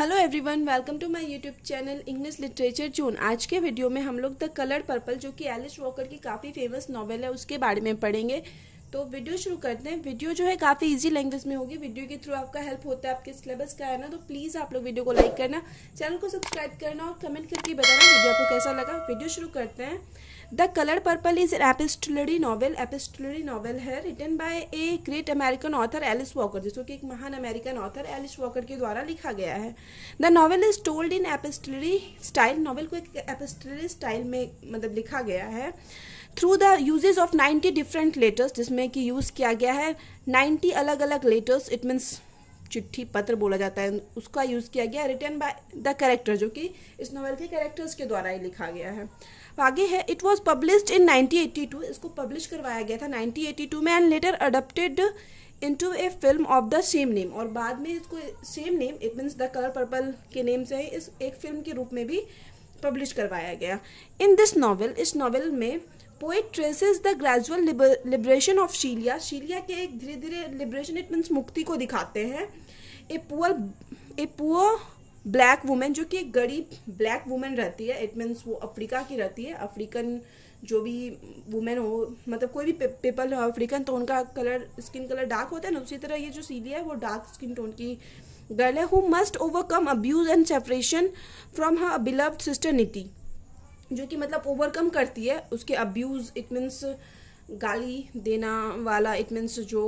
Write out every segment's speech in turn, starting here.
hello everyone welcome to my YouTube channel English literature June आज के video में हम लोग द कलर पर्पल जो कि एलिस वॉकर की काफ़ी फेमस नॉवेल है उसके बारे में पढ़ेंगे तो वीडियो शुरू करते हैं वीडियो जो है काफ़ी इजी लैंग्वेज में होगी वीडियो के थ्रू आपका हेल्प होता है आपके सिलेबस का है ना तो प्लीज़ आप लोग वीडियो को लाइक करना चैनल को सब्सक्राइब करना और कमेंट करके बताना वीडियो आपको कैसा लगा वीडियो शुरू करते हैं the colour purple is an epistolary novel epistolary novel है written by a great American author Alice Walker जिसको कि एक महान अमेरिकन ऑथर एलिस वॉकर के द्वारा लिखा गया है the novel is told in epistolary style novel को एक एपिस्टलरी स्टाइल में मतलब लिखा गया है through the usages of ninety different letters जिसमें कि यूज़ किया गया है नाइन्टी अलग अलग लेटर्स इट मीन्स चिट्ठी पत्र बोला जाता है उसका यूज़ किया गया रिटर्न बाय द करेक्टर जो कि इस नॉवल के कैरेक्टर्स के द्वारा ही लिखा गया है आगे है इट वॉज पब्लिश्ड इन 1982 इसको पब्लिश करवाया गया था 1982 में and later adapted to a film of the same name और बाद में इसको same name it means the colour purple के नेम से इस एक फिल्म के रूप में भी पब्लिश करवाया गया इन दिस नावल इस नावल में poet traces the gradual liberation of Celie Celie के एक धीरे धीरे लिबरेशन इट मीन्स मुक्ति को दिखाते हैं a poor a poor black women जो कि एक गरीब ब्लैक वुमेन रहती है इट मीन्स वो अफ्रीका की रहती है अफ्रीकन जो भी वुमेन हो मतलब कोई भी पीपल हो अफ्रीकन तो उनका कलर स्किन कलर डार्क होता है ना उसी तरह ये जो सीलिया है वो डार्क स्किन टोन की गर्ल है who must overcome abuse and separation from her beloved sister Nettie जो कि मतलब ओवरकम करती है उसके अब्यूज इट मीन्स गाली देना वाला इट मीन्स जो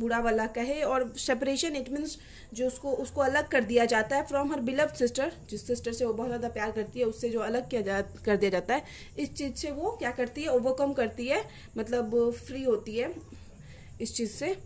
बूढ़ा वाला कहे और सेपरेशन इट मीन्स जो उसको उसको अलग कर दिया जाता है फ्रॉम हर बिलव सिस्टर जिस सिस्टर से वो बहुत ज़्यादा प्यार करती है उससे जो अलग किया जा कर दिया जाता है इस चीज़ से वो क्या करती है ओवरकम करती है मतलब फ्री होती है इस चीज़ से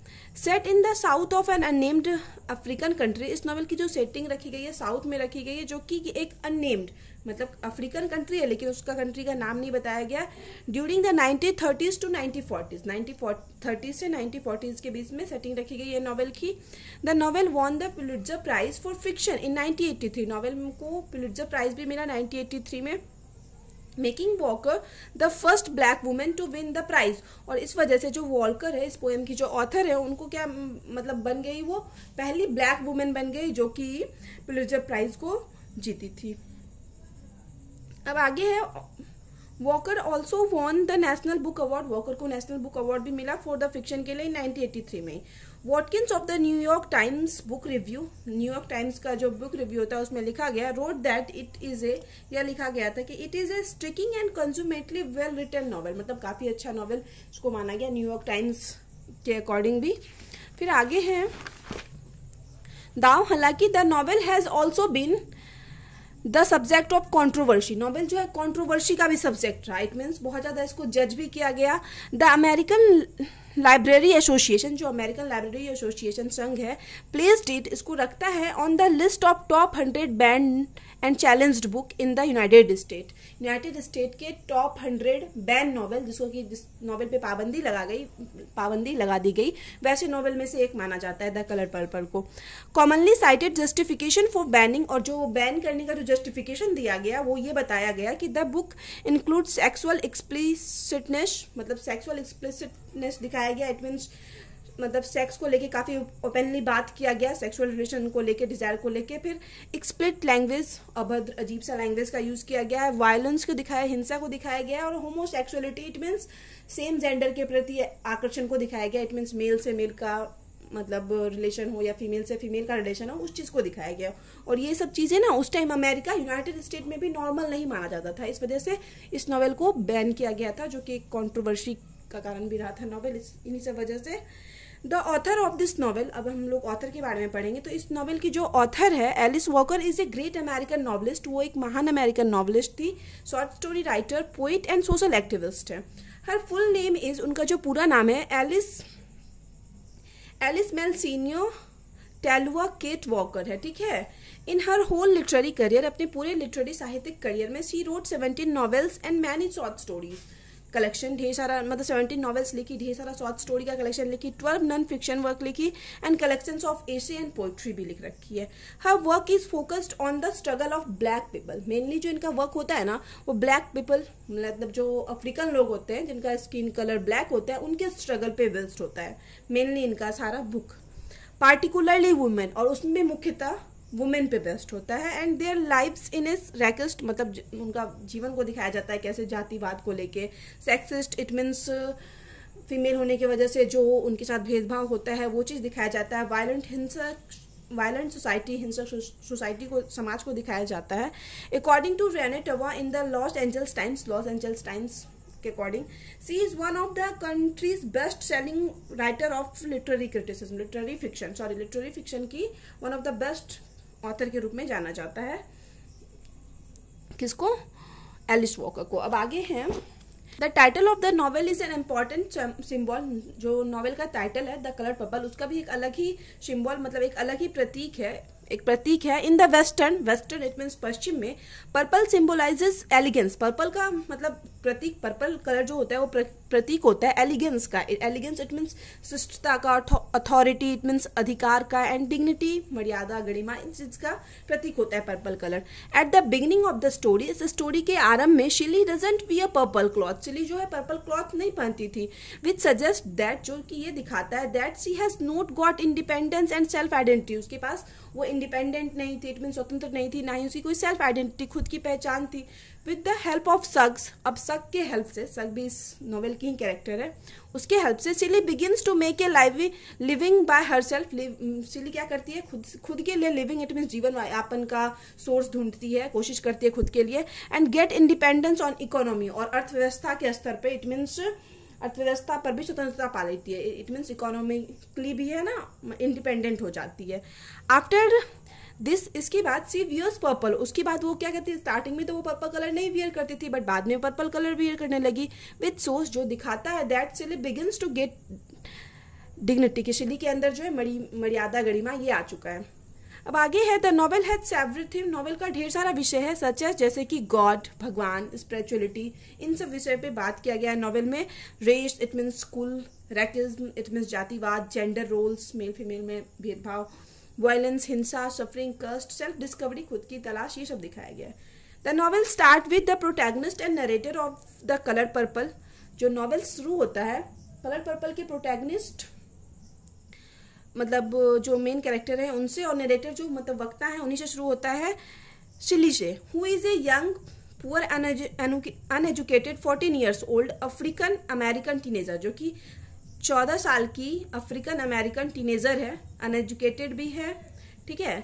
set in the south of an unnamed African country इस नॉवल की जो सेटिंग रखी गई है साउथ में रखी गई है जो कि एक अननेम्ड मतलब अफ्रीकन कंट्री है लेकिन उसका कंट्री का नाम नहीं बताया गया during the nineteen thirties to nineteen forties nineteen thirties से नाइनटीन फोर्टीज़ के बीच में सेटिंग रखी गई है नॉवल की the novel won the Pulitzer Prize for fiction in nineteen eighty three novel को पुलिट्जर प्राइज भी मिला नाइनटीन एट्टी थ्री में making Walker the first black women to win the prize और इस वजह से जो वॉलकर है इस पोएम की जो ऑथर है उनको क्या मतलब बन गई वो पहली ब्लैक वुमेन बन गई जो कि पुलिटर प्राइज को जीती थी अब आगे है Walker also won the National Book Award Walker को नेशनल बुक अवार्ड भी मिला फॉर द फिक्शन के लिए नाइनटीन एटी थ्री में Watkins of the New York Times Book Review New York Times का जो बुक रिव्यू होता है उसमें लिखा गया wrote that it is a या लिखा गया था कि it is a striking and consummately well written novel मतलब काफ़ी अच्छा नॉवल उसको माना गया न्यूयॉर्क टाइम्स के अकॉर्डिंग भी फिर आगे है दाव हालांकि the novel has also been the subject of controversy novel जो है कॉन्ट्रोवर्सी का भी सब्जेक्ट रहा इट मीन्स बहुत ज़्यादा इसको जज भी किया गया द अमेरिकन लाइब्रेरी एसोसिएशन जो अमेरिकन लाइब्रेरी एसोसिएशन संघ है प्लेस डीट इसको रखता है on the list of top hundred banned and challenged book in the United State United State के टॉप हंड्रेड बैन नॉवल जिसको कि जिस नॉवल पे पाबंदी लगा गई पाबंदी लगा दी गई वैसे नॉवल में से एक माना जाता है द कलर पर्पल को commonly cited justification for banning और जो बैन करने का जो जस्टिफिकेशन दिया गया वो ये बताया गया कि the book include sexual explicitness मतलब सेक्सुअल एक्सप्लिसिटनेस दिखाया बताया गया इट मीन्स मतलब सेक्स को लेके काफ़ी ओपनली बात किया गया सेक्सुअल रिलेशन को लेके डिजायर को लेके फिर एक्सप्लिट लैंग्वेज अभद्र अजीब सा लैंग्वेज का यूज़ किया गया है वायलेंस को दिखाया हिंसा को दिखाया गया और homosexuality it means same gender के प्रति आकर्षण को दिखाया गया इट मीन्स मेल से मेल का मतलब रिलेशन हो या फीमेल से फीमेल का रिलेशन हो उस चीज़ को दिखाया गया और ये सब चीज़ें ना उस टाइम अमेरिका यूनाइटेड स्टेट में भी नॉर्मल नहीं माना जाता था इस वजह से इस नॉवल को बैन किया गया था जो कि एक कॉन्ट्रोवर्सी का कारण भी रहा था नॉवल इन्हीं सब वजह से the author of this novel अब हम लोग ऑथर के बारे में पढ़ेंगे तो इस नॉवल की जो ऑथर है Alice Walker is a great American novelist वो एक महान अमेरिकन नॉवलिस्ट थी short story writer poet and social activist है हर फुल नेम इज उनका जो पूरा नाम है Alice Alice Malsenior Tallulah Kate Walker है ठीक है in her whole literary career अपने पूरे लिटरेरी साहित्यिक करियर में she wrote seventeen novels and many short stories collection ढेर सारा मतलब सेवेंटीन नॉवेल्स लिखी ढेर सारा शॉर्ट स्टोरी का कलेक्शन लिखी ट्वेल्व नॉन फिक्शन वर्क लिखी and collection of essay and poetry भी लिख रखी है her work is focused on the struggle of black people mainly जो इनका वर्क होता है ना वो ब्लैक पीपल मतलब जो अफ्रीकन लोग होते हैं जिनका स्किन कलर ब्लैक होता है उनके स्ट्रगल पे बेस्ड होता है मेनली इनका सारा बुक पार्टिकुलरली वुमेन और उसमें मुख्यतः वुमेन पे बेस्ट होता है and their life in is wrecked मतलब उनका जीवन को दिखाया जाता है कैसे जातिवाद को लेके सेक्सिस्ट इट मीन्स फीमेल होने की वजह से जो उनके साथ भेदभाव होता है वो चीज़ दिखाया जाता है वायलेंट हिंसक वायलेंट सोसाइटी हिंसक सोसाइटी को समाज को दिखाया जाता है according to Renee Tawa in the Los Angeles Times Los Angeles Times के according she is one of the country's best selling writer of literary criticism literary fiction sorry literary fiction की one of the best author के रूप में जाना जाता है किसको Alice walker को अब आगे हैं the title of the novel is an important symbol जो नॉवेल का टाइटल है द कलर पर्पल उसका भी एक अलग ही सिम्बॉल मतलब एक अलग ही प्रतीक है एक प्रतीक है in the western western it means पश्चिम में पर्पल सिंबोलाइजेस एलिगेंस पर्पल का मतलब प्रतीक पर्पल कलर जो होता है वो प्रतीक होता है एलिगेंस का एलिगेंस इट मीन्स शिष्टता का अथॉरिटी इट मीन्स अधिकार का एंड डिग्निटी मर्यादा गरिमा इन चीज का प्रतीक होता है purple colour at the beginning of the story इस स्टोरी के आरंभ में Celie doesn't wear a purple cloth Celie जो है पर्पल क्लॉथ नहीं पहनती थी विच सजेस्ट दैट जो कि ये दिखाता है that she has not got independence and self identity उसके पास वो इंडिपेंडेंट नहीं थी इट मीन स्वतंत्र नहीं थी ना ही उसकी कोई सेल्फ आइडेंटिटी खुद की पहचान थी with the help of Shug's अब सग के हेल्प से सग भी इस नॉवेल की ही कैरेक्टर है उसके हेल्प से Celie begins to make a live living by herself Celie क्या करती है खुद खुद के लिए लिविंग इट मीन्स जीवन यापन का सोर्स ढूंढती है कोशिश करती है खुद के लिए and get independence on economy और अर्थव्यवस्था के स्तर पर इट मीन्स अर्थव्यवस्था पर भी स्वतंत्रता पा लेती है इट मीन्स इकोनॉमिकली भी है ना इंडिपेंडेंट हो जाती है आफ्टर दिस इसके बाद सी वियर्स पर्पल उसके बाद वो क्या कहती है स्टार्टिंग में तो वो पर्पल कलर नहीं वियर करती थी बट बाद में पर्पल कलर वियर करने लगी विथ सोर्स जो दिखाता है दैट सिल बिगिनस टू गेट डिग्निटी के शिली के अंदर जो है मरी मर्यादा गरिमा ये आ चुका है अब आगे है the novel several thing novel का ढेर सारा विषय है सच है जैसे कि गॉड भगवान स्पिरिचुअलिटी इन सब विषय पे बात किया गया है नॉवल में race it means school racism it means जातिवाद जेंडर रोल्स मेल फीमेल में भेदभाव वायलेंस हिंसा सफरिंग कस्ट सेल्फ डिस्कवरी खुद की तलाश ये सब दिखाया गया है the novel start with the protagonist and narrator of the colour purple जो नॉवल शुरू होता है कलर पर्पल के प्रोटैगनिस्ट मतलब जो मेन कैरेक्टर है उनसे और नरेटर जो मतलब वक्ता है उन्हीं से शुरू होता है शिली से who is a young poor uneducated fourteen years old African American teenager जो कि चौदह साल की अफ्रीकन अमेरिकन टीनेजर है अनएजुकेटेड भी है ठीक है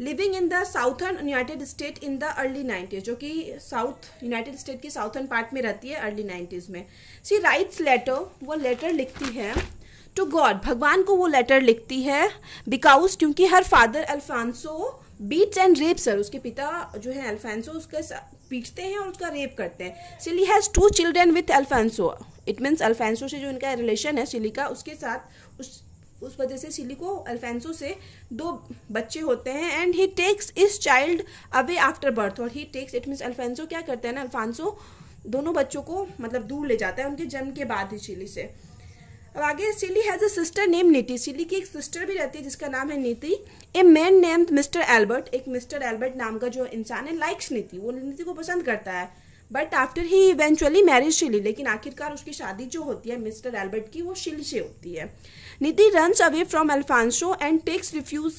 living in the southern United State in the early nineties जो कि साउथ यूनाइटेड स्टेट की साउथर्न पार्ट में रहती है अर्ली नाइन्टीज में सी राइट्स लेटर वो लेटर लिखती है टू गॉड भगवान को वो लेटर लिखती है बिकाउज क्योंकि her father Alphonso beats and rape her उसके पिता जो है अल्फांसो उसके पीटते हैं और उसका रेप करते हैं Celie has two children with Alphonso it means Alphonso से जो इनका रिलेशन है सिली का उसके साथ उस उस वजह से सिली को अल्फेंसो से दो बच्चे होते हैं and he takes his child away after birth और he takes it means Alphonso क्या करते हैं ना अल्फांसो दोनों बच्चों को मतलब दूर ले जाता है उनके जन्म के बाद ही चिली से अब आगे Celie has a sister name Nettie Celie की एक सिस्टर भी रहती है जिसका नाम है Nettie a man name Mister Albert एक मिस्टर एल्बर्ट नाम का जो इंसान है लाइक्स नीति वो नीति को पसंद करता है but after he eventually marriage Celie लेकिन आखिरकार उसकी शादी जो होती है मिस्टर एल्बर्ट की वो शिली से होती है Nettie runs away from Alphonso and takes refuge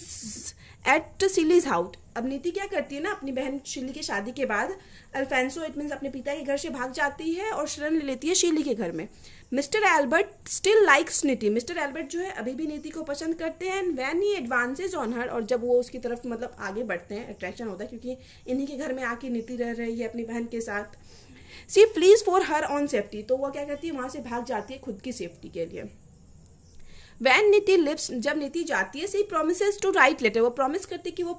at Celie's house अब नीति क्या करती है ना अपनी बहन शीली की शादी के बाद अल्फेंसो इट मीन्स अपने पिता के घर से भाग जाती है और शरण ले लेती है शीली के घर में Mister Albert still likes Nettie Mister Albert जो है अभी भी नीति को पसंद करते हैं and when he advances on her और जब वो उसकी तरफ मतलब आगे बढ़ते हैं अट्रैक्शन होता है क्योंकि इन्हीं के घर में आके नीति रह रही है अपनी बहन के साथ she flees for her own safety तो वो क्या करती है वहाँ से भाग जाती है खुद की सेफ्टी के लिए वैन नीति लिप्स जब नीति जाती है she promise to write letter वो प्रोमिस करती है कि वो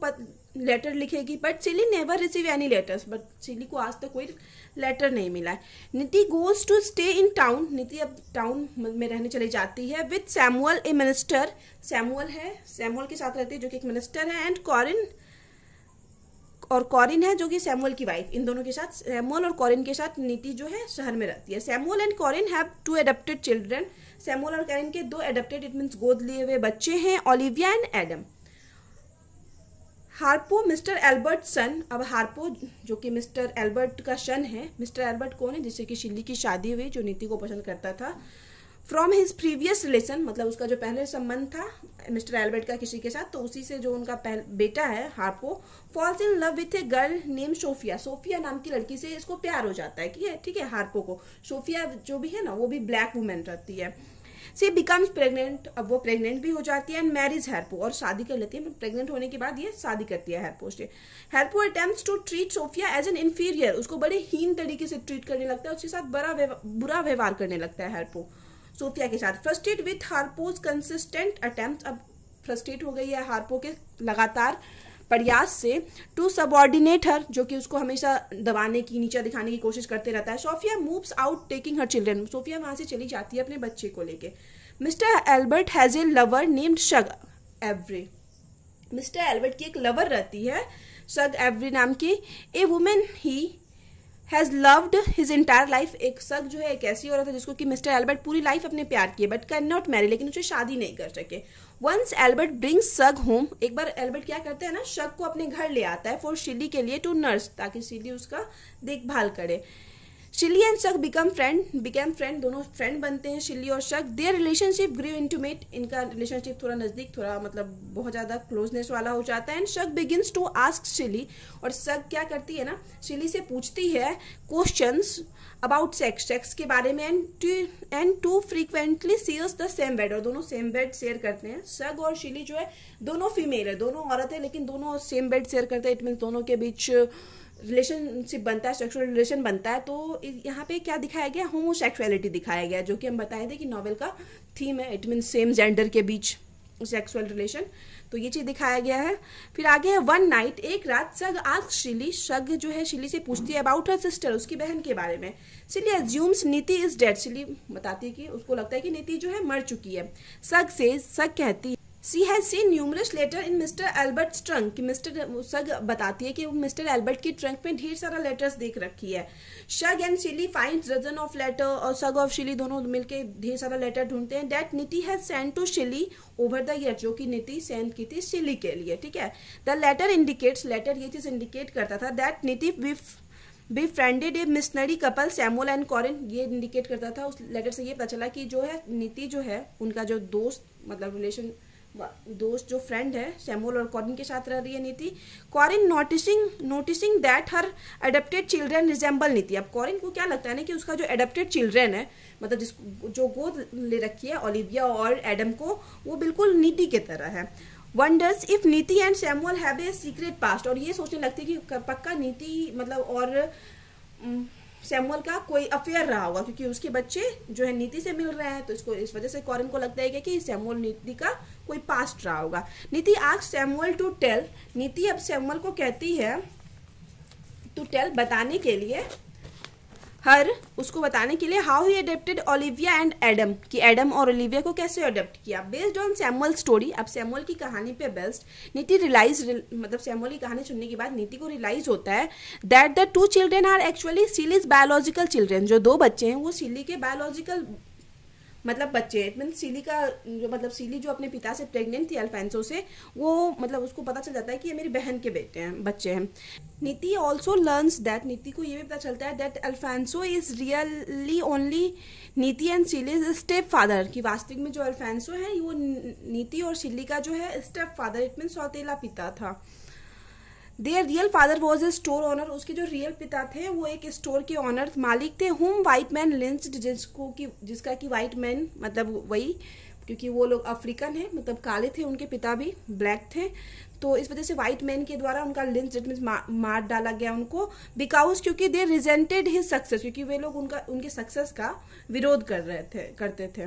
लेटर लिखेगी but Celie never receive any letters but Celie को आज तक कोई लेटर नहीं मिला है Nettie goes to stay in town Nettie अब टाउन में रहने चली जाती है with Samuel a minister Samuel है सैमुअल के साथ रहती है जो कि एक मिनिस्टर है एंड कॉरिन और कॉरिन है जो कि सैमुअल की वाइफ इन दोनों के साथ सैमुअल और कॉरिन के साथ नीति जो है शहर में रहती है Samuel and Corrine have two adopted children Samuel और कॉरिन के दो एडप्टेड इट मीन्स गोद लिए हुए बच्चे हैं Olivia and Adam Harpo Mister Albert son अब हार्पो जो कि मिस्टर एल्बर्ट का सन है मिस्टर एल्बर्ट कौन है जिससे कि शिल्ली की शादी हुई जो नीति को पसंद करता था फ्रॉम हिज प्रीवियस रिलेशन मतलब उसका जो पहले संबंध था मिस्टर एल्बर्ट का किसी के साथ तो उसी से जो उनका बेटा है Harpo falls in love with a girl name Sofia Sofia नाम की लड़की से इसको प्यार हो जाता है ठीक है ठीक है हार्पो को सोफिया जो भी है ना वो भी ब्लैक वुमेन रहती है से बिकम्स प्रेग्नेंट अब वो प्रेग्नेंट भी हो जाती है एंड मैरिज हैरपो और शादी कर लेती है प्रेग्नेंट होने के बाद ये शादी करती है हेरपो से Harpo attempt to treat Sofia as an inferior उसको बड़े हीन तरीके से ट्रीट करने लगता है उसके साथ बड़ा बुरा व्यवहार करने लगता है हेरपो सोफिया के साथ frustrate with Harpo's consistent attempt अब फ्रस्ट्रेट हो गई है हारपो के लगातार प्रयास से टू सबॉर्डिनेट हर जो कि उसको हमेशा दबाने की नीचा दिखाने की कोशिश करते रहता है Sofia moves out taking her children Sofia वहाँ से चली जाती है अपने बच्चे को लेके Mister Albert has a lover named Shug Avery Mister Albert की एक लवर रहती है सग एवरी नाम की a women he has loved his entire life एक सग जो है एक ऐसी औरत है जिसको कि मिस्टर एल्बर्ट पूरी लाइफ अपने प्यार किए बट कैन नॉट मैरी लेकिन उसे शादी नहीं कर सके once Albert brings Shug home एक बार एल्बर्ट क्या करते हैं ना शग को अपने घर ले आता है फॉर शिली के लिए टू नर्स ताकि शिली उसका देखभाल करे Celie and Shug become friend become friend दोनों फ्रेंड बनते हैं शिल्ली और Shug their relationship grow intimate इनका रिलेशनशिप थोड़ा नज़दीक थोड़ा मतलब बहुत ज़्यादा क्लोजनेस वाला हो जाता है एंड शक बिगिन टू आस्क शिली और शक क्या करती है ना शिली से पूछती है क्वेश्चन अबाउट सेक्स सेक्स के बारे में and two and two frequently shares the same bed और दोनों सेम बेड शेयर करते हैं शग और शिली जो है दोनों फीमेल है दोनों औरत है लेकिन दोनों सेम बेड शेयर करते हैं इट मीन्स दोनों के बीच uh, रिलेशनशिप बनता है सेक्सुअल रिलेशन बनता है तो यहाँ पे क्या दिखाया गया होमोसेक्सुअलिटी दिखाया गया जो कि हम बताए थे कि नॉवल का थीम है इट मीन सेम जेंडर के बीच सेक्सुअल रिलेशन तो ये चीज दिखाया गया है फिर आगे है वन नाइट एक रात सग आज शिली सग जो है शिली से पूछती है अबाउट हर सिस्टर उसकी बहन के बारे में Celie assumes Nettie is dead Celie बताती है कि उसको लगता है कि नीति जो है मर चुकी है सग से सग कहती she has seen numerous letter in Mister Albert trunk कि मिस्टर सग बताती है कि वो मिस्टर एल्बर्ट की ट्रंक में ढेर सारा लेटर्स देख रखी है Shug and Celie find dozens of letter और सग ऑफ शिली दोनों मिलके ढेर सारा लेटर ढूंढते हैं that Nettie has sent to Celie over the year जो कि नीति सेंड की थी शिली के लिए ठीक है द लेटर इंडिकेट्स लेटर ये चीज इंडिकेट करता था that Nettie with befriended a missionary couple Samuel and Corrine ये इंडिकेट करता था उस लेटर से ये पता चला कि जो है नीति जो है उनका जो दोस्त मतलब रिलेशन दोस्त जो फ्रेंड है सैमुअल और कॉरिन के साथ रह रही है Nettie Corrine noticing noticing that her adopted children resemble Nettie अब कॉरिन को क्या लगता है ना कि उसका जो एडेप्टेड चिल्ड्रेन है मतलब जिस जो गोद ले रखी है ओलिविया और एडम को वो बिल्कुल नीति की तरह है wonders if Nettie and Samuel have a secret past और ये सोचने लगती है कि पक्का नीति मतलब और सैमुअल का कोई अफेयर रहा होगा क्योंकि उसके बच्चे जो है नीति से मिल रहे हैं तो इसको इस वजह से कॉरिन को लगता है कि सैमुअल नीति का कोई पास्ट रहा होगा नीति आज सैमुअल टू टेल नीति अब सैमुअल को कहती है टू टेल बताने के लिए हर उसको बताने के लिए how he adopted Olivia and Adam कि एडम और ओलिविया को कैसे अडेप्ट किया बेस्ड ऑन सैमुअल स्टोरी अब सैमुअल की कहानी पे बेस्ड नीति रिलाइज मतलब सैमुअल की कहानी सुनने के बाद नीति को रिलाइज होता है that the two children are actually Celie's biological children जो दो बच्चे हैं वो सीली के बायोलॉजिकल मतलब बच्चे इट मीन सीली का जो मतलब सीली जो अपने पिता से प्रेग्नेंट थी अल्फेंसो से वो मतलब उसको पता चल जाता है कि ये मेरी बहन के बेटे हैं बच्चे हैं नीति ऑल्सो लर्न्स दैट नीति को ये भी पता चलता है that Alphonso is really only Nettie and Celie is stepfather की वास्तविक में जो अल्फेंसो है वो नीति और सीली का जो है स्टेप फादर इट मीन सौतेला पिता था their real father was a store owner उसके जो रियल पिता थे वो एक स्टोर के ऑनर मालिक थे हुम वाइट मैन लिंस्ड जिसको कि जिसका कि वाइट मैन मतलब वही क्योंकि वो लोग अफ्रीकन हैं मतलब काले थे उनके पिता भी ब्लैक थे तो इस वजह से वाइट मैन के द्वारा उनका लिंस डेट मीन मार डाला गया उनको बिकाउज क्योंकि दे रिजेंटेड हिज सक्सेस क्योंकि वे लोग उनका उनके सक्सेस का विरोध कर रहे थे करते थे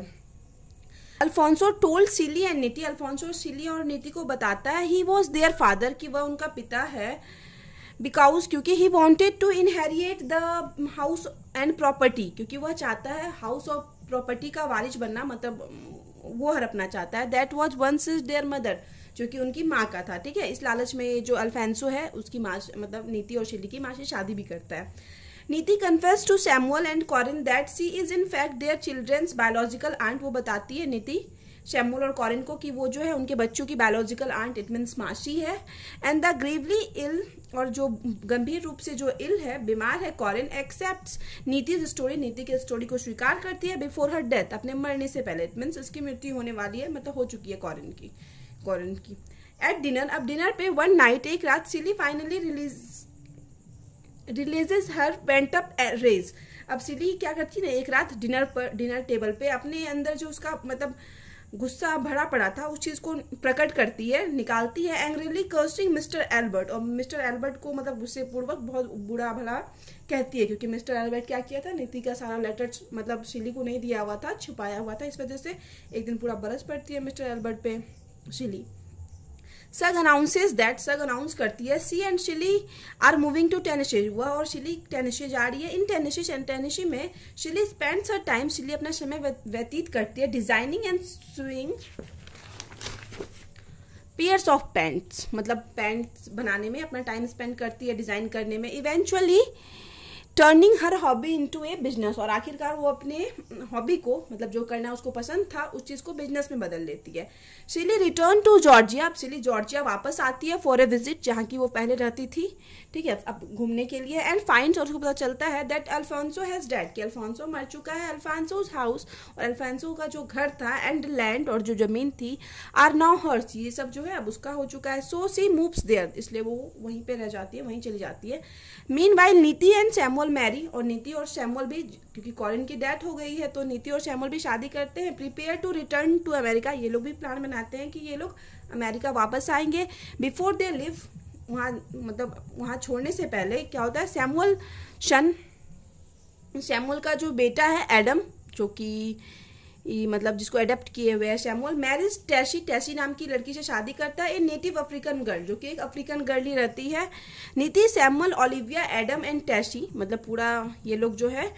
Alphonso told Celie and Nettie Alphonso Celie और नीति को बताता है ही वॉज देयर फादर कि वह उनका पिता है बिकॉज क्योंकि he wanted to inherit the house and property क्योंकि वह चाहता है हाउस और प्रॉपर्टी का वारिश बनना मतलब वो हड़पना चाहता है that was once is their mother जो कि उनकी माँ का था ठीक है इस लालच में जो अल्फेंसो है उसकी माँ मतलब नीति और शिली की माँ से शादी भी करता है Nettie confess to Samuel and Corrine that she is in fact their children's biological aunt वो बताती है नीति शैमुल और कॉरिन को कि वो जो है उनके बच्चों की बायोलॉजिकल आंट इट मीन्स माशी है एंड द ग्रेवली इल और जो गंभीर रूप से जो इल है बीमार है कॉरिन एक्सेप्ट नीति स्टोरी नीति के स्टोरी को स्वीकार करती है बिफोर हर डेथ अपने मरने से पहले इट मीन्स उसकी मृत्यु होने वाली है मतलब हो चुकी है कॉरिन की कॉरिन की एट डिनर अब डिनर पे वन नाइट एक रात Celie finally release releases her pent up rage अब सिली क्या करती है ना एक रात डिनर पर डिनर टेबल पे अपने अंदर जो उसका मतलब गुस्सा भरा पड़ा था उस चीज़ को प्रकट करती है निकालती है एंग्रेली कर्सिंग मिस्टर एल्बर्ट और मिस्टर एल्बर्ट को मतलब गुस्से पूर्वक बहुत बुरा भला कहती है क्योंकि मिस्टर एल्बर्ट क्या किया था नीति का सारा लेटर मतलब शिली को नहीं दिया हुआ था छुपाया हुआ था इस वजह से एक दिन पूरा बरस पड़ती है मिस्टर एल्बर्ट पे शिली सग अनाउंसेज दैट सग अनाउंस करती है she and Celie are moving to Tennessee वह और शिली टेनिशी जा रही है इन टेनिशी एंड टेनिशी में शिली स्पेंड्स हर टाइम शिली अपना समय व्यतीत करती है designing and sewing pairs of pants मतलब पैंट्स बनाने में अपना टाइम स्पेंड करती है डिजाइन करने में eventually turning her hobby into a business और आखिरकार वो अपने हॉबी को मतलब जो करना उसको पसंद था उस चीज को बिजनेस में बदल लेती है सिली रिटर्न टू जॉर्जिया अब सिली जॉर्जिया वापस आती है फॉर ए विजिट जहाँ की वो पहले रहती थी ठीक है अब घूमने के लिए एंड फाइंड और उसको पता चलता है दैट अल्फानसो हैज डेड कि अल्फानसो मर चुका है अल्फांसोज हाउस और अल्फांसो का जो घर था एंड लैंड और जो जमीन थी आर नाउ हर्स ये सब जो है अब उसका हो चुका है सो सी मूव्स देयर इसलिए वो वहीं पर रह जाती है वहीं चली जाती है meanwhile Nettie and Samuel Samuel marry और नीति और श्यामोल भी क्योंकि कॉरिन की डेथ हो गई है तो नीति और श्यामोल भी शादी करते हैं prepare to return to America ये लोग भी प्लान बनाते हैं कि ये लोग अमेरिका वापस आएंगे बिफोर दे लिव वहाँ मतलब वहाँ छोड़ने से पहले क्या होता है सैमुअल शन सैमुअल का जो बेटा है एडम जो कि मतलब जिसको एडेप्ट किए हुए हैं शैमुअल मैरिज टैशी टैशी नाम की लड़की से शादी करता है ए नेटिव अफ्रीकन गर्ल जो कि एक अफ्रीकन गर्ल ही रहती है Nettie Samuel Olivia Adam and Tashi मतलब पूरा ये लोग जो है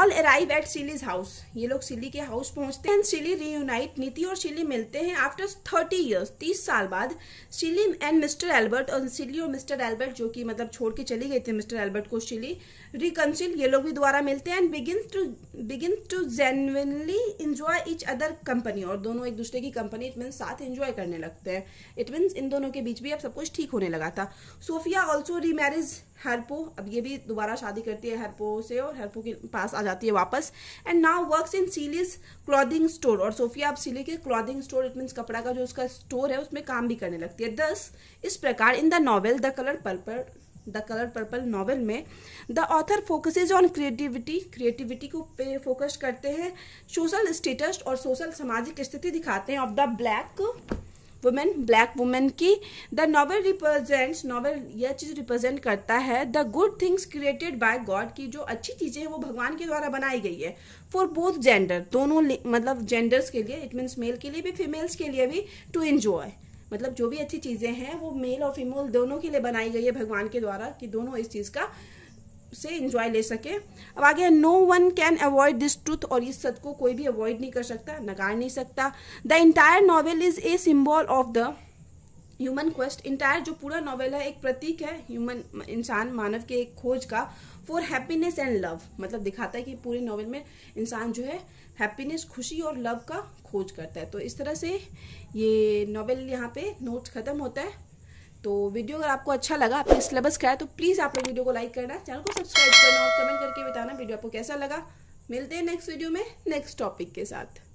all arrive at Celie's house ये लोग सिली के हाउस पहुंचते हैं सिली रीयूनाइट नीति और सिली मिलते हैं आफ्टर थर्टी ईयर्स तीस साल बाद सिली एंड मिस्टर एल्बर्ट और सिली और मिस्टर एल्बर्ट जो कि मतलब छोड़ के चली गई थी मिस्टर एल्बर्ट को सिली रिकनसिल ये लोग भी दोबारा मिलते हैं and begin to begin to genuinely enjoy each other company और दोनों एक दूसरे की कंपनी इट मीन्स साथ इंजॉय करने लगते हैं इट मीन्स इन दोनों के बीच भी अब सब कुछ ठीक होने लगा था सोफिया ऑल्सो रीमैरिज हरपो अब ये भी दोबारा शादी करती है हरपो से और हरपो के पास आ जाती है वापस and now works in Celie's clothing store और सोफिया अब सीली के क्लॉथिंग स्टोर इट मीन्स कपड़ा का जो उसका स्टोर है उसमें काम भी करने लगती है दस इस प्रकार in the novel the colour purple the colour purple novel में the author focuses on creativity creativity को पे फोकस करते हैं सोशल स्टेटस और सोशल सामाजिक स्थिति दिखाते हैं of the black women black women की द नॉवल रिप्रेजेंट नॉवल यह चीज रिप्रेजेंट करता है the good things created by God की जो अच्छी चीजें हैं वो भगवान के द्वारा बनाई गई है फॉर बोथ जेंडर दोनों मतलब जेंडर्स के लिए इट मीन्स मेल के लिए भी फीमेल्स के लिए भी टू एंजॉय मतलब जो भी अच्छी चीजें हैं वो मेल और फीमेल दोनों के लिए बनाई गई है भगवान के द्वारा कि दोनों इस चीज का से इंजॉय ले सके अब आगे no one can avoid this truth और इस सच को कोई भी अवॉइड नहीं कर सकता नकार नहीं सकता the entire novel is a symbol of the human quest entire जो पूरा नॉवेल है एक प्रतीक है ह्यूमन इंसान मानव के एक खोज का फॉर हैप्पीनेस एंड लव मतलब दिखाता है कि पूरे नॉवेल में इंसान जो है हैप्पीनेस खुशी और लव का खोज करता है तो इस तरह से ये नॉवेल यहाँ पे नोट्स ख़त्म होता है तो वीडियो अगर आपको अच्छा लगा आपने सिलेबस का है तो प्लीज़ आप लोग वीडियो को लाइक करना चैनल को सब्सक्राइब करना और कमेंट करके बताना वीडियो आपको कैसा लगा मिलते हैं नेक्स्ट वीडियो में नेक्स्ट टॉपिक के साथ